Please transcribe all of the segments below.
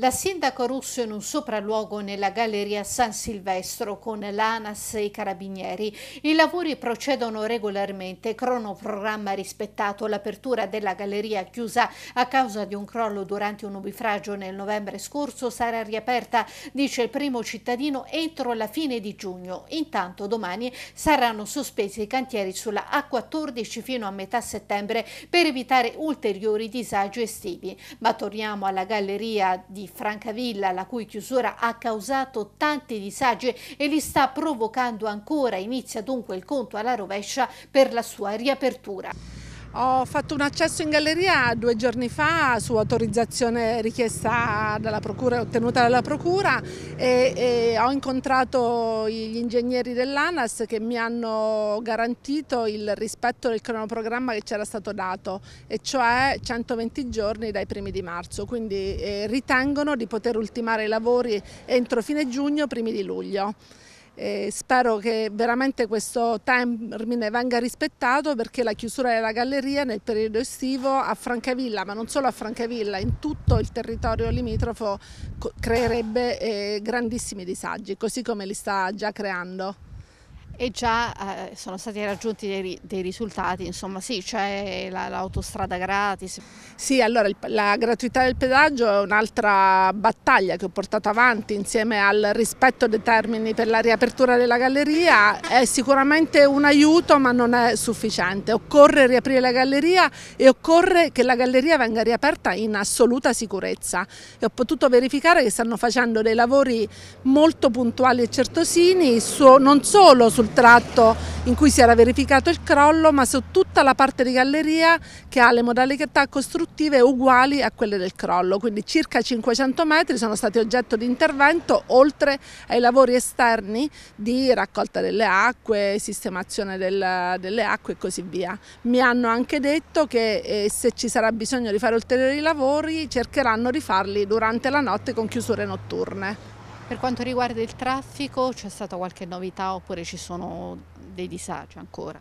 La sindaco Russo in un sopralluogo nella galleria San Silvestro con l'ANAS e i carabinieri. I lavori procedono regolarmente, cronoprogramma rispettato, l'apertura della galleria chiusa a causa di un crollo durante un nubifragio nel novembre scorso sarà riaperta, dice il primo cittadino, entro la fine di giugno. Intanto domani saranno sospesi i cantieri sulla A14 fino a metà settembre per evitare ulteriori disagi estivi. Ma torniamo alla galleria di Francavilla, la cui chiusura ha causato tanti disagi e li sta provocando ancora. Inizia dunque il conto alla rovescia per la sua riapertura. Ho fatto un accesso in galleria due giorni fa su autorizzazione richiesta dalla procura, ottenuta dalla Procura e, e ho incontrato gli ingegneri dell'ANAS che mi hanno garantito il rispetto del cronoprogramma che c'era stato dato e cioè 120 giorni dai primi di marzo, quindi eh, ritengono di poter ultimare i lavori entro fine giugno, primi di luglio. E spero che veramente questo termine venga rispettato perché la chiusura della galleria nel periodo estivo a Francavilla, ma non solo a Francavilla, in tutto il territorio limitrofo creerebbe eh, grandissimi disagi, così come li sta già creando e già eh, sono stati raggiunti dei, dei, risultati, insomma sì, c'è l'autostrada gratis. Sì, allora il, la gratuità del pedaggio è un'altra battaglia che ho portato avanti insieme al rispetto dei termini per la riapertura della galleria, è sicuramente un aiuto ma non è sufficiente, occorre riaprire la galleria e occorre che la galleria venga riaperta in assoluta sicurezza e ho potuto verificare che stanno facendo dei lavori molto puntuali e certosini su, non solo sul sul tratto in cui si era verificato il crollo, ma su tutta la parte di galleria che ha le modalità costruttive uguali a quelle del crollo, quindi circa 500 metri sono stati oggetto di intervento, oltre ai lavori esterni di raccolta delle acque, sistemazione del, delle acque e così via. Mi hanno anche detto che eh, se ci sarà bisogno di fare ulteriori lavori cercheranno di farli durante la notte con chiusure notturne. Per quanto riguarda il traffico c'è stata qualche novità oppure ci sono dei disagi ancora?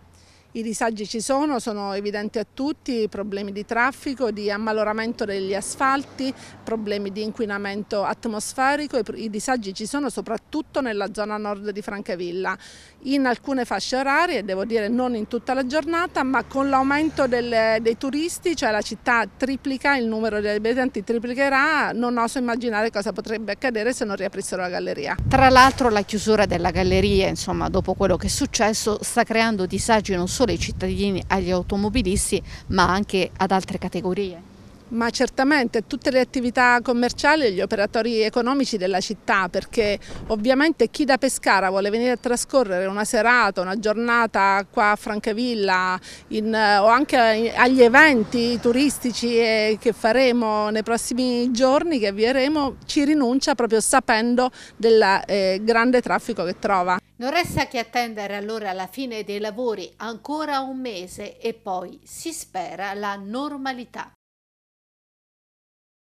I disagi ci sono, sono evidenti a tutti, problemi di traffico, di ammaloramento degli asfalti, problemi di inquinamento atmosferico, i disagi ci sono soprattutto nella zona nord di Francavilla, in alcune fasce orarie, devo dire non in tutta la giornata, ma con l'aumento dei turisti, cioè la città triplica, il numero degli abitanti triplicherà, non oso immaginare cosa potrebbe accadere se non riaprissero la galleria. Tra l'altro la chiusura della galleria, insomma, dopo quello che è successo, sta creando disagi non solo solo ai cittadini, agli automobilisti, ma anche ad altre categorie? Ma certamente tutte le attività commerciali e gli operatori economici della città, perché ovviamente chi da Pescara vuole venire a trascorrere una serata, una giornata qua a Francavilla in, eh, o anche agli eventi turistici eh, che faremo nei prossimi giorni, che avvieremo, ci rinuncia proprio sapendo del eh, grande traffico che trova. Non resta che attendere allora la fine dei lavori ancora un mese e poi si spera la normalità.